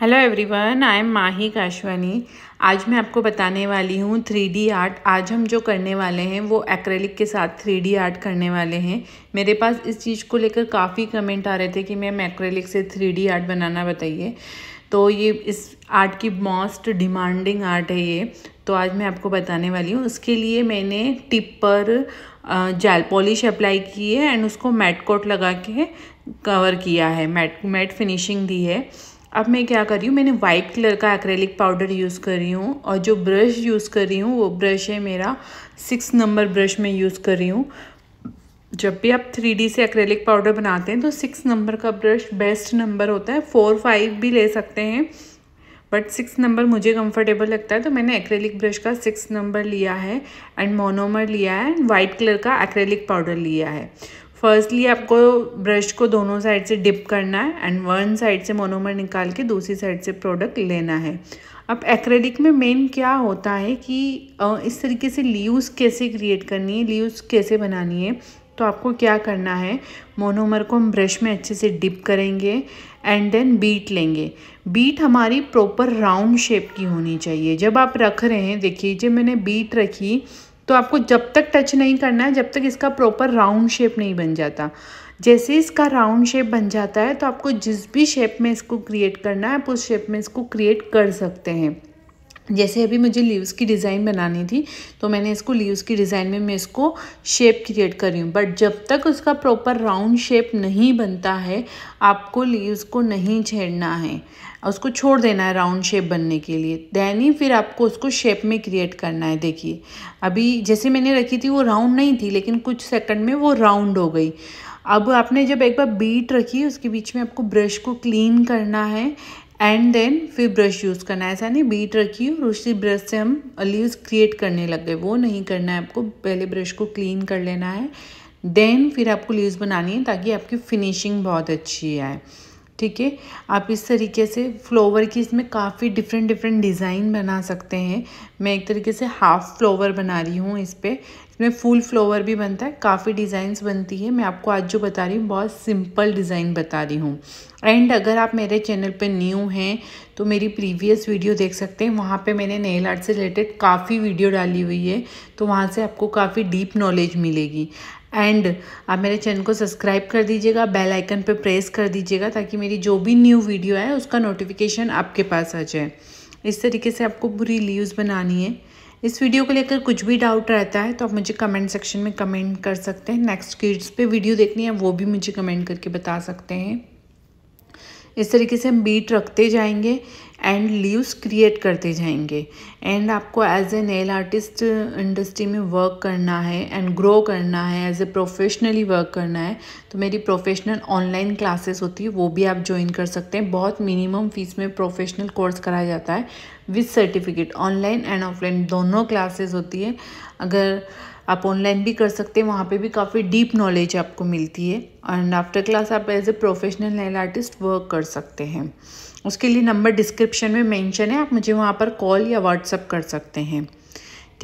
hello everyone I am Mahi Kashwani आज मैं आपको बताने वाली हूँ थ्री आर्ट आज हम जो करने वाले हैं वो एक्रेलिक के साथ थ्री आर्ट करने वाले हैं मेरे पास इस चीज़ को लेकर काफ़ी कमेंट आ रहे थे कि मैम एक्रेलिक से थ्री आर्ट बनाना बताइए तो ये इस आर्ट की मोस्ट डिमांडिंग आर्ट है ये तो आज मैं आपको बताने वाली हूँ उसके लिए मैंने टिप पर जेल पॉलिश अप्लाई की है एंड उसको मैट कोट लगा के कवर किया है मैट मैट फिनिशिंग दी है अब मैं क्या कर रही हूँ मैंने वाइट कलर का एक्रेलिक पाउडर यूज़ कर रही हूँ और जो ब्रश यूज़ कर रही हूँ वो ब्रश है मेरा सिक्स नंबर ब्रश मैं यूज़ कर रही हूँ जब भी आप थ्री से एक्रेलिक पाउडर बनाते हैं तो सिक्स नंबर का ब्रश बेस्ट नंबर होता है फोर फाइव भी ले सकते हैं बट सिक्स नंबर मुझे कंफर्टेबल लगता है तो मैंने एक्रेलिक ब्रश का सिक्स नंबर लिया है एंड मोनोमर लिया है एंड वाइट कलर का एक्रेलिक पाउडर लिया है फर्स्टली आपको ब्रश को दोनों साइड से डिप करना है एंड वन साइड से मोनोमर निकाल के दूसरी साइड से प्रोडक्ट लेना है अब एक्रेलिक में मेन क्या होता है कि इस तरीके से लीव्स कैसे क्रिएट करनी है लीव्स कैसे बनानी है तो आपको क्या करना है मोनोमर को हम ब्रश में अच्छे से डिप करेंगे एंड देन बीट लेंगे बीट हमारी प्रॉपर राउंड शेप की होनी चाहिए जब आप रख रहे हैं देखिए जब मैंने बीट रखी तो आपको जब तक टच नहीं करना है जब तक इसका प्रॉपर राउंड शेप नहीं बन जाता जैसे इसका राउंड शेप बन जाता है तो आपको जिस भी शेप में इसको क्रिएट करना है आप उस शेप में इसको क्रिएट कर सकते हैं जैसे अभी मुझे लीव्स की डिज़ाइन बनानी थी तो मैंने इसको लीव्स की डिज़ाइन में मैं इसको शेप क्रिएट कर रही हूँ बट जब तक उसका प्रॉपर राउंड शेप नहीं बनता है आपको लीव्स को नहीं छेड़ना है उसको छोड़ देना है राउंड शेप बनने के लिए दैन ही फिर आपको उसको शेप में क्रिएट करना है देखिए अभी जैसे मैंने रखी थी वो राउंड नहीं थी लेकिन कुछ सेकंड में वो राउंड हो गई अब आपने जब एक बार बीट रखी उसके बीच में आपको ब्रश को क्लीन करना है एंड देन फिर ब्रश यूज़ करना है ऐसा नहीं बीट रखी और उसी ब्रश से हम लीव्स क्रिएट करने लग गए वो नहीं करना है आपको पहले ब्रश को क्लीन कर लेना है देन फिर आपको लीव्स बनानी है ताकि आपकी फिनिशिंग बहुत अच्छी आए ठीक है आप इस तरीके से फ्लोवर की इसमें काफ़ी डिफरेंट डिफरेंट डिज़ाइन बना सकते हैं मैं एक तरीके से हाफ़ फ्लोवर बना रही हूँ इस पर इसमें फुल फ्लोवर भी बनता है काफ़ी डिज़ाइंस बनती है मैं आपको आज जो बता रही हूँ बहुत सिंपल डिज़ाइन बता रही हूँ एंड अगर आप मेरे चैनल पर न्यू हैं तो मेरी प्रीवियस वीडियो देख सकते हैं वहाँ पर मैंने नेल आर्ट से रिलेटेड काफ़ी वीडियो डाली हुई है तो वहाँ से आपको काफ़ी डीप नॉलेज मिलेगी एंड आप मेरे चैनल को सब्सक्राइब कर दीजिएगा बेल आइकन पे प्रेस कर दीजिएगा ताकि मेरी जो भी न्यू वीडियो है उसका नोटिफिकेशन आपके पास आ जाए इस तरीके से आपको बुरी लीव्स बनानी है इस वीडियो को लेकर कुछ भी डाउट रहता है तो आप मुझे कमेंट सेक्शन में कमेंट कर सकते हैं नेक्स्ट किड्स पे वीडियो देखनी है वो भी मुझे कमेंट करके बता सकते हैं इस तरीके से हम बीट रखते जाएंगे एंड लीव्स क्रिएट करते जाएंगे एंड आपको as a nail artist industry में वर्क करना है एंड ग्रो करना है एज ए प्रोफेशनली वर्क करना है तो मेरी प्रोफेशनल ऑनलाइन क्लासेस होती है वो भी आप ज्वाइन कर सकते हैं बहुत मिनिमम फीस में प्रोफेशनल कोर्स कराया जाता है with certificate online and offline दोनों क्लासेस होती है अगर आप ऑनलाइन भी कर सकते हैं वहाँ पे भी काफ़ी डीप नॉलेज आपको मिलती है एंड आफ्टर क्लास आप as a professional nail artist work कर सकते हैं उसके लिए नंबर डिस्क्रिप्शन में मेंशन है आप मुझे वहाँ पर कॉल या व्हाट्सअप कर सकते हैं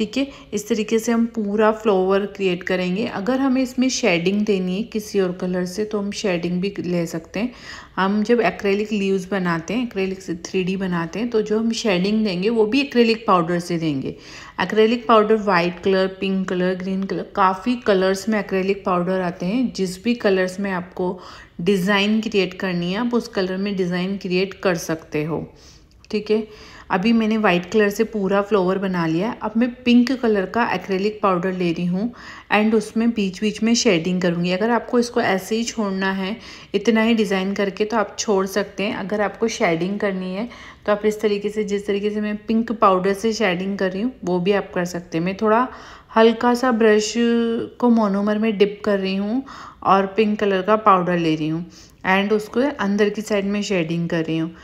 ठीक है इस तरीके से हम पूरा फ्लोवर क्रिएट करेंगे अगर हमें इसमें शेडिंग देनी है किसी और कलर से तो हम शेडिंग भी ले सकते हैं हम जब एक्रेलिक लीव्स बनाते हैं एक्रेलिक से थ्री बनाते हैं तो जो हम शेडिंग देंगे वो भी एक्रेलिक पाउडर से देंगे acrylic powder white colour pink colour green colour काफ़ी कलर्स में एक्रेलिक पाउडर आते हैं जिस भी कलर्स में आपको डिज़ाइन क्रिएट करनी है आप उस कलर में डिज़ाइन क्रिएट कर सकते हो ठीक है अभी मैंने वाइट कलर से पूरा फ्लोवर बना लिया है अब मैं पिंक कलर का एक्रेलिक पाउडर ले रही हूँ एंड उसमें बीच बीच में शेडिंग करूँगी अगर आपको इसको ऐसे ही छोड़ना है इतना ही डिज़ाइन करके तो आप छोड़ सकते हैं अगर आपको शेडिंग करनी है तो आप इस तरीके से जिस तरीके से मैं पिंक पाउडर से शेडिंग कर रही हूँ वो भी आप कर सकते हैं मैं थोड़ा हल्का सा ब्रश को मोनोमर में डिप कर रही हूँ और पिंक कलर का पाउडर ले रही हूँ एंड उसको अंदर की साइड में शेडिंग कर रही हूँ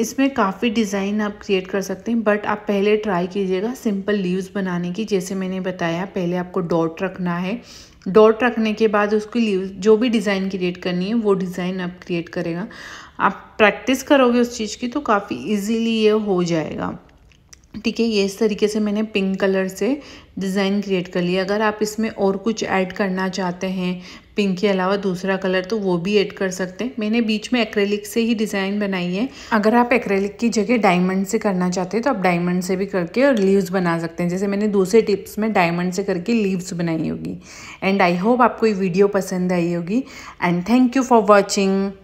इसमें काफ़ी डिज़ाइन आप क्रिएट कर सकते हैं बट आप पहले ट्राई कीजिएगा सिंपल लीव्स बनाने की जैसे मैंने बताया पहले आपको डॉट रखना है डॉट रखने के बाद उसकी लीव्स जो भी डिज़ाइन क्रिएट करनी है वो डिज़ाइन आप क्रिएट करेगा आप प्रैक्टिस करोगे उस चीज़ की तो काफ़ी इजीली ये हो जाएगा ठीक है ये इस तरीके से मैंने पिंक कलर से डिज़ाइन क्रिएट कर लिया अगर आप इसमें और कुछ ऐड करना चाहते हैं पिंक के अलावा दूसरा कलर तो वो भी ऐड कर सकते हैं मैंने बीच में एक्रेलिक से ही डिज़ाइन बनाई है अगर आप एक्रेलिक की जगह डायमंड से करना चाहते हैं तो आप डायमंड से भी करके और लीव्स बना सकते हैं जैसे मैंने दूसरे टिप्स में डायमंड से करके लीव्स बनाई होगी एंड आई होप आपको ये वीडियो पसंद आई होगी and thank you for watching